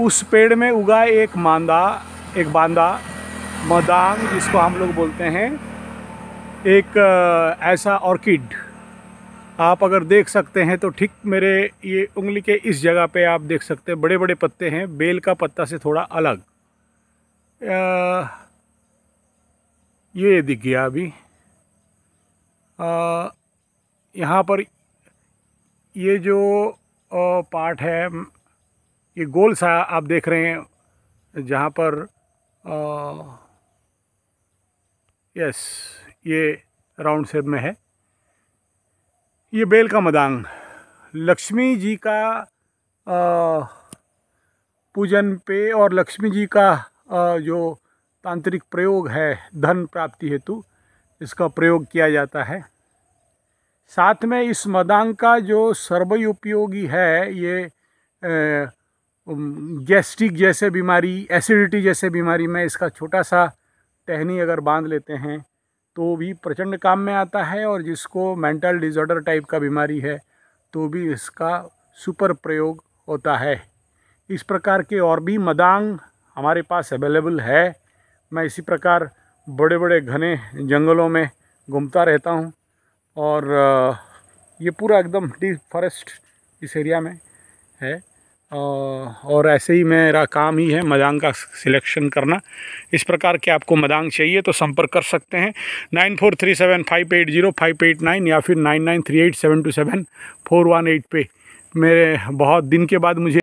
उस पेड़ में उगा एक मांदा एक बांदा मदांग जिसको हम लोग बोलते हैं एक ऐसा ऑर्किड आप अगर देख सकते हैं तो ठीक मेरे ये उंगली के इस जगह पे आप देख सकते हैं बड़े बड़े पत्ते हैं बेल का पत्ता से थोड़ा अलग ये दिख गया अभी यहाँ पर ये जो पार्ट है ये गोल सा आप देख रहे हैं जहाँ पर यस ये राउंड शेप में है ये बेल का मदांग लक्ष्मी जी का पूजन पे और लक्ष्मी जी का आ, जो तांत्रिक प्रयोग है धन प्राप्ति हेतु इसका प्रयोग किया जाता है साथ में इस मदांग का जो सर्वोपयोगी है ये गैस्ट्रिक जैसे बीमारी एसिडिटी जैसे बीमारी में इसका छोटा सा टहनी अगर बांध लेते हैं तो भी प्रचंड काम में आता है और जिसको मेंटल डिजॉर्डर टाइप का बीमारी है तो भी इसका सुपर प्रयोग होता है इस प्रकार के और भी मदांग हमारे पास अवेलेबल है मैं इसी प्रकार बड़े बड़े घने जंगलों में घूमता रहता हूँ और ये पूरा एकदम डी फॉरेस्ट इस एरिया में है और ऐसे ही मेरा काम ही है मदांग का सिलेक्शन करना इस प्रकार के आपको मदांग चाहिए तो संपर्क कर सकते हैं nine four three seven five eight zero five eight nine या फिर nine nine three eight seven two seven four one eight पे मेरे बहुत दिन के बाद मुझे